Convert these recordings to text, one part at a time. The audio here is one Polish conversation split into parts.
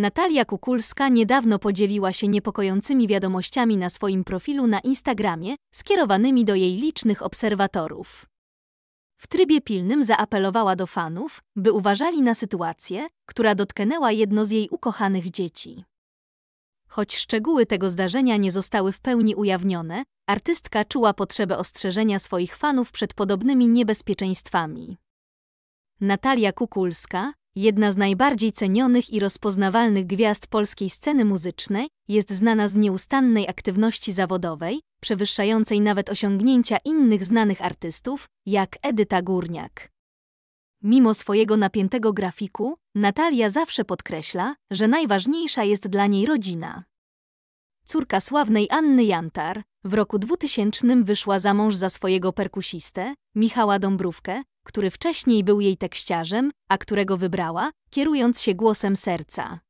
Natalia Kukulska niedawno podzieliła się niepokojącymi wiadomościami na swoim profilu na Instagramie, skierowanymi do jej licznych obserwatorów. W trybie pilnym zaapelowała do fanów, by uważali na sytuację, która dotknęła jedno z jej ukochanych dzieci. Choć szczegóły tego zdarzenia nie zostały w pełni ujawnione, artystka czuła potrzebę ostrzeżenia swoich fanów przed podobnymi niebezpieczeństwami. Natalia Kukulska, jedna z najbardziej cenionych i rozpoznawalnych gwiazd polskiej sceny muzycznej, jest znana z nieustannej aktywności zawodowej, przewyższającej nawet osiągnięcia innych znanych artystów, jak Edyta Górniak. Mimo swojego napiętego grafiku, Natalia zawsze podkreśla, że najważniejsza jest dla niej rodzina córka sławnej Anny Jantar, w roku 2000 wyszła za mąż za swojego perkusistę, Michała Dąbrówkę, który wcześniej był jej tekściarzem, a którego wybrała, kierując się głosem serca.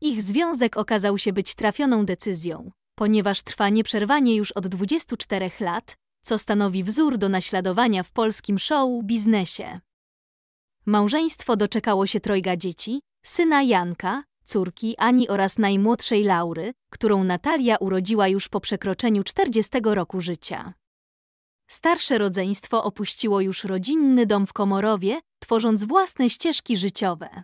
Ich związek okazał się być trafioną decyzją, ponieważ trwa nieprzerwanie już od 24 lat, co stanowi wzór do naśladowania w polskim show biznesie. Małżeństwo doczekało się trojga dzieci, syna Janka, córki Ani oraz najmłodszej Laury, którą Natalia urodziła już po przekroczeniu 40 roku życia. Starsze rodzeństwo opuściło już rodzinny dom w Komorowie, tworząc własne ścieżki życiowe.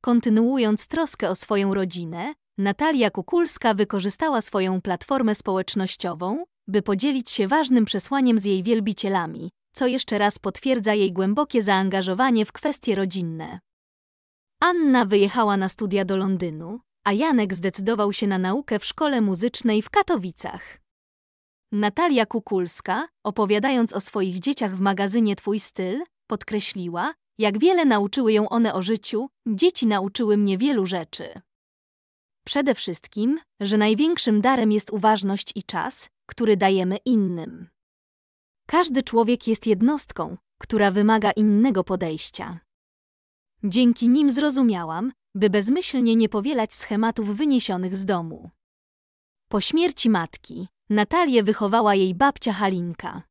Kontynuując troskę o swoją rodzinę, Natalia Kukulska wykorzystała swoją platformę społecznościową, by podzielić się ważnym przesłaniem z jej wielbicielami, co jeszcze raz potwierdza jej głębokie zaangażowanie w kwestie rodzinne. Anna wyjechała na studia do Londynu, a Janek zdecydował się na naukę w szkole muzycznej w Katowicach. Natalia Kukulska, opowiadając o swoich dzieciach w magazynie Twój styl, podkreśliła, jak wiele nauczyły ją one o życiu, dzieci nauczyły mnie wielu rzeczy. Przede wszystkim, że największym darem jest uważność i czas, który dajemy innym. Każdy człowiek jest jednostką, która wymaga innego podejścia. Dzięki nim zrozumiałam, by bezmyślnie nie powielać schematów wyniesionych z domu. Po śmierci matki, Natalię wychowała jej babcia Halinka.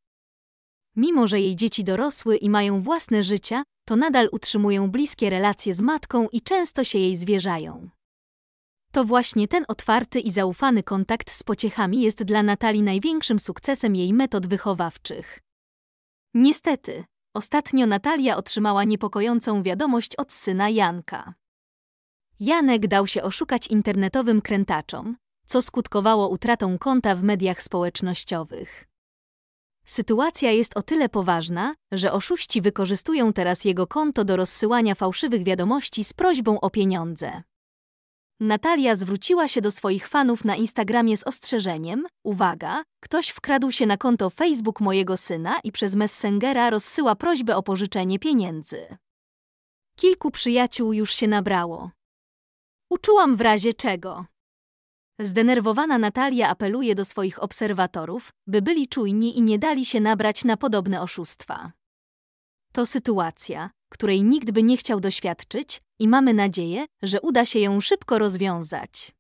Mimo, że jej dzieci dorosły i mają własne życia, to nadal utrzymują bliskie relacje z matką i często się jej zwierzają. To właśnie ten otwarty i zaufany kontakt z pociechami jest dla Natalii największym sukcesem jej metod wychowawczych. Niestety, Ostatnio Natalia otrzymała niepokojącą wiadomość od syna Janka. Janek dał się oszukać internetowym krętaczom, co skutkowało utratą konta w mediach społecznościowych. Sytuacja jest o tyle poważna, że oszuści wykorzystują teraz jego konto do rozsyłania fałszywych wiadomości z prośbą o pieniądze. Natalia zwróciła się do swoich fanów na Instagramie z ostrzeżeniem: Uwaga, ktoś wkradł się na konto Facebook mojego syna i przez Messengera rozsyła prośbę o pożyczenie pieniędzy. Kilku przyjaciół już się nabrało. Uczułam w razie czego. Zdenerwowana Natalia apeluje do swoich obserwatorów, by byli czujni i nie dali się nabrać na podobne oszustwa. To sytuacja, której nikt by nie chciał doświadczyć, i mamy nadzieję, że uda się ją szybko rozwiązać.